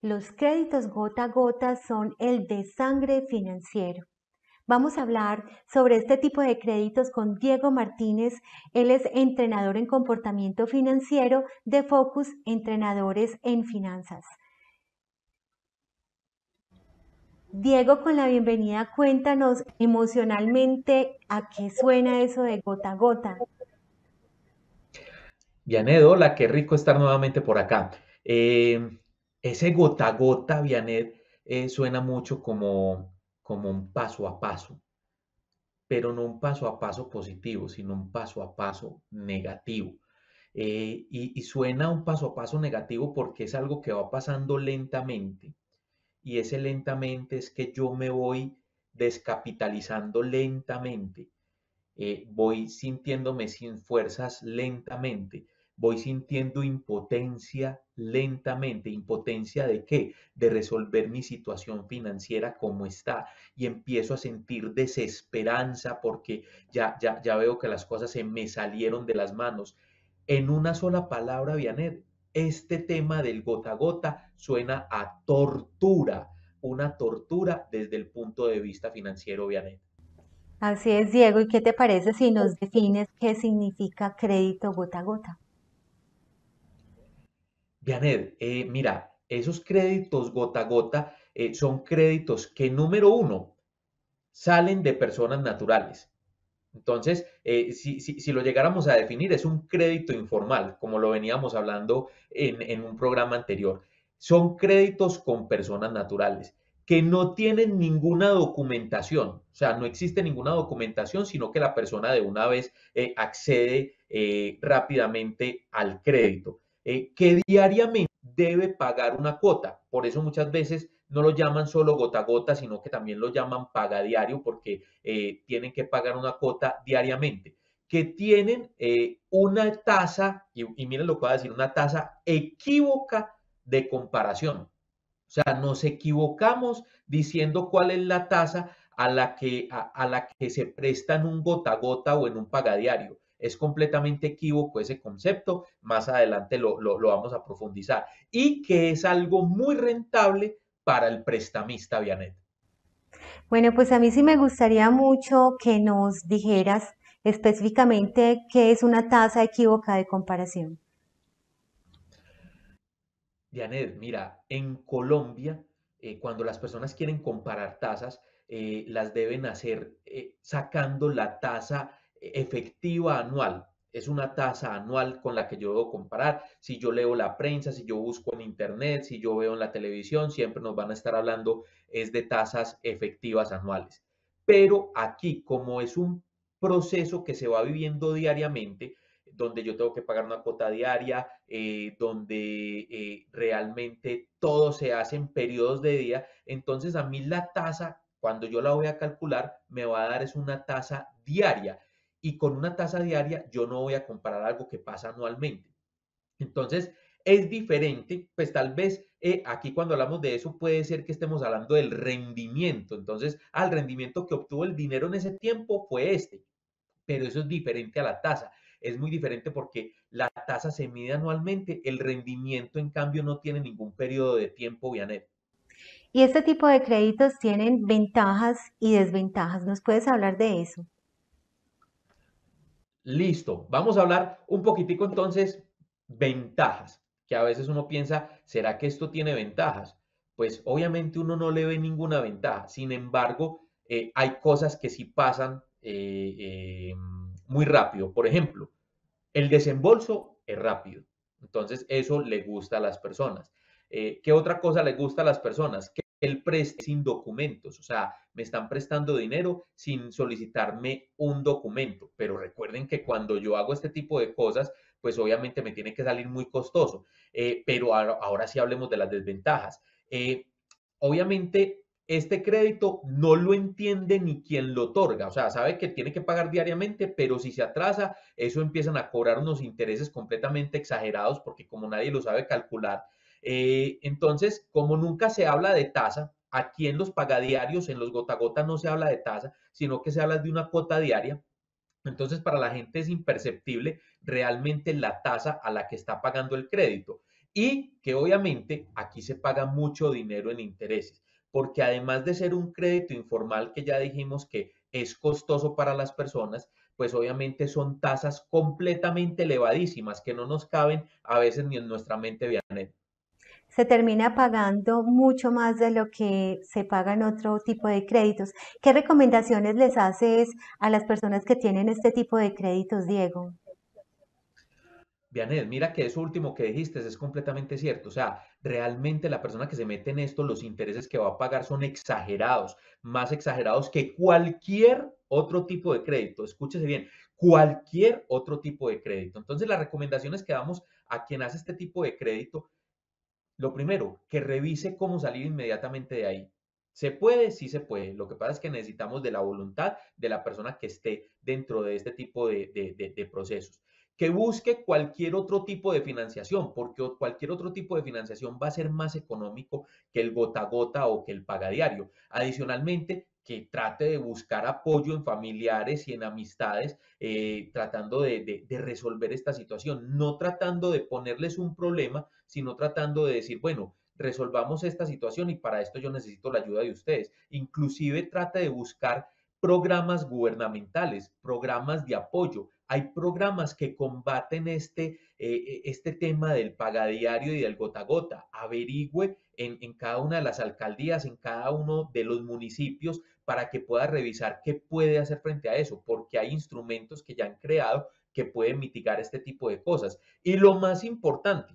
Los créditos gota a gota son el de sangre financiero. Vamos a hablar sobre este tipo de créditos con Diego Martínez. Él es entrenador en comportamiento financiero de Focus Entrenadores en Finanzas. Diego, con la bienvenida, cuéntanos emocionalmente a qué suena eso de gota a gota. Yanedo, hola, qué rico estar nuevamente por acá. Eh, ese gota a gota, Vianet, eh, suena mucho como, como un paso a paso, pero no un paso a paso positivo, sino un paso a paso negativo. Eh, y, suena un paso a paso negativo porque es algo que va pasando lentamente. Y ese lentamente es que yo me voy descapitalizando lentamente, eh, voy sintiéndome sin fuerzas lentamente voy sintiendo impotencia lentamente. ¿Impotencia de qué? De resolver mi situación financiera como está. Y empiezo a sentir desesperanza porque ya, ya, ya veo que las cosas se me salieron de las manos. En una sola palabra, Vianet, este tema del gota a gota suena a tortura, una tortura desde el punto de vista financiero, Vianet. Así es, Diego. ¿Y qué te parece si nos defines qué significa crédito gota gota? Pianer, eh, mira, esos créditos gota a gota eh, son créditos que, número uno, salen de personas naturales. Entonces, eh, si, lo llegáramos a definir, es un crédito informal, como lo veníamos hablando en, un programa anterior. Son créditos con personas naturales que no tienen ninguna documentación, o sea, no existe ninguna documentación, sino que la persona de una vez accede rápidamente al crédito. Eh, que diariamente debe pagar una cuota. Por eso muchas veces no lo llaman solo gota gota, sino que también lo llaman paga diario porque eh, tienen que pagar una cuota diariamente, que tienen eh, una tasa, y, miren lo que voy a decir, una tasa equívoca de comparación. O sea, nos equivocamos diciendo cuál es la tasa a la que, a, presta la que se un gota gota o en un paga diario. Es completamente equívoco ese concepto, más adelante lo, vamos a profundizar, y que es algo muy rentable para el prestamista Vianet. Bueno, pues a mí sí me gustaría mucho que nos dijeras específicamente qué es una tasa equívoca de comparación. Dianet, mira, en Colombia, eh, cuando las personas quieren comparar tasas, eh, las deben hacer eh, sacando la tasa efectiva anual. Es una tasa anual con la que yo debo comparar. Si yo leo la prensa, si yo busco en internet, si yo veo en la televisión, siempre nos van a estar hablando es de tasas efectivas anuales. Pero aquí, como es un proceso que se va viviendo diariamente, donde yo tengo que pagar una cuota diaria, eh, donde eh, realmente todo se hace en periodos de día, entonces a mí la tasa, cuando yo la voy a calcular, me va a dar es una tasa diaria y con una tasa diaria yo no voy a comparar algo que pasa anualmente. Entonces, es diferente, pues tal vez eh, aquí cuando hablamos de eso puede ser que estemos hablando del rendimiento. Entonces, al rendimiento que obtuvo el dinero en ese tiempo fue este, pero eso es diferente a la tasa. Es muy diferente porque la tasa se mide anualmente, el rendimiento en cambio no tiene ningún periodo de tiempo, vianero. Y este tipo de créditos tienen ventajas y desventajas. ¿Nos puedes hablar de eso? Listo, vamos a hablar un poquitico entonces ventajas, que a veces uno piensa, ¿será que esto tiene ventajas? Pues obviamente uno no le ve ninguna ventaja, sin embargo, eh, hay cosas que sí pasan eh, eh, muy rápido. Por ejemplo, el desembolso es rápido, entonces eso le gusta a las personas. ¿Qué otra cosa le gusta a las personas? el preste sin documentos, o sea, me están prestando dinero sin solicitarme un documento, pero recuerden que cuando yo hago este tipo de cosas, pues obviamente me tiene que salir muy costoso, eh, pero ahora, sí hablemos de las desventajas. Eh, obviamente, este crédito no lo entiende ni quien lo otorga, o sea, sabe que tiene que pagar diariamente, pero si se atrasa, eso empiezan a cobrar unos intereses completamente exagerados porque como nadie lo sabe calcular, eh, entonces, como nunca se habla de tasa, aquí en los pagadiarios, en los gota gota no se habla de tasa, sino que se habla de una cuota diaria. Entonces, para la gente es imperceptible realmente la tasa a la que está pagando el crédito. Y que obviamente aquí se paga mucho dinero en intereses, porque además de ser un crédito informal que ya dijimos que es costoso para las personas, pues obviamente son tasas completamente elevadísimas que no nos caben a veces ni en nuestra mente, bien se termina pagando mucho más de lo que se paga en otro tipo de créditos. ¿Qué recomendaciones les haces a las personas que tienen este tipo de créditos, Diego? bien mira que eso último que dijiste es completamente cierto. O sea, realmente la persona que se mete en esto, los intereses que va a pagar son exagerados, más exagerados que cualquier otro tipo de crédito. Escúchese bien, cualquier otro tipo de crédito. Entonces, las recomendaciones que damos a quien hace este tipo de crédito lo primero, que revise cómo salir inmediatamente de ahí. ¿Se puede? Sí se puede. Lo que pasa es que necesitamos de la voluntad de la persona que esté dentro de este tipo de, de, procesos que busque cualquier otro tipo de financiación, porque cualquier otro tipo de financiación va a ser más económico que el gota a gota o que el paga diario. Adicionalmente, que trate de buscar apoyo en familiares y en amistades, eh, tratando de, resolver esta situación, no tratando de ponerles un problema, sino tratando de decir, bueno, resolvamos esta situación y para esto yo necesito la ayuda de ustedes. Inclusive trate de buscar programas gubernamentales, programas de apoyo. Hay programas que combaten este, eh, e, este tema del pagadiario y del gota a gota. Averigüe en, cada una de las alcaldías, en cada uno de los municipios, para que pueda revisar qué puede hacer frente a eso, porque hay instrumentos que ya han creado que pueden mitigar este tipo de cosas. Y lo más importante,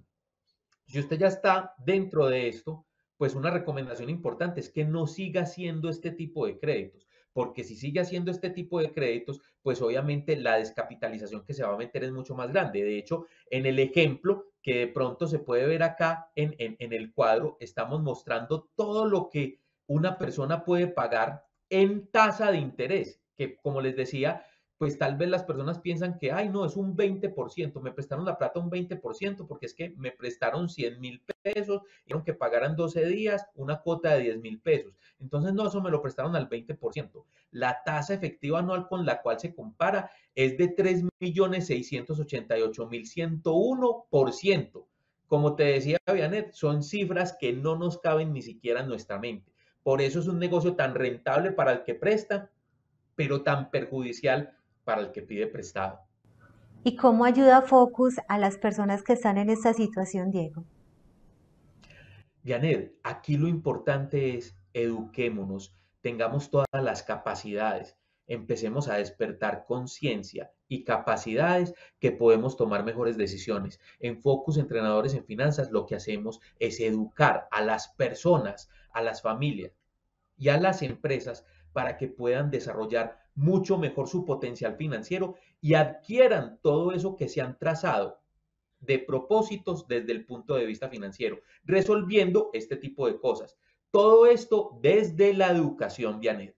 si usted ya está dentro de esto, pues una recomendación importante es que no siga haciendo este tipo de créditos porque si sigue haciendo este tipo de créditos, pues obviamente la descapitalización que se va a meter es mucho más grande. De hecho, en el ejemplo que de pronto se puede ver acá en, en, en el cuadro, estamos mostrando todo lo que una persona puede pagar en tasa de interés, que como les decía, pues tal vez las personas piensan que, ay, no, es un 20%, me prestaron la plata un 20% porque es que me prestaron 100 mil pesos, Y que pagaran 12 días una cuota de 10 mil pesos. Entonces, no, eso me lo prestaron al 20%. La tasa efectiva anual con la cual se compara es de 3.688.101%. Como te decía, Vianet, son cifras que no nos caben ni siquiera en nuestra mente. Por eso es un negocio tan rentable para el que presta, pero tan perjudicial para el que pide prestado. ¿Y cómo ayuda Focus a las personas que están en esta situación, Diego? Janet, aquí lo importante es eduquémonos, tengamos todas las capacidades, empecemos a despertar conciencia y capacidades que podemos tomar mejores decisiones. En Focus Entrenadores en Finanzas lo que hacemos es educar a las personas, a las familias y a las empresas para que puedan desarrollar mucho mejor su potencial financiero y adquieran todo eso que se han trazado de propósitos desde el punto de vista financiero, resolviendo este tipo de cosas. Todo esto desde la educación de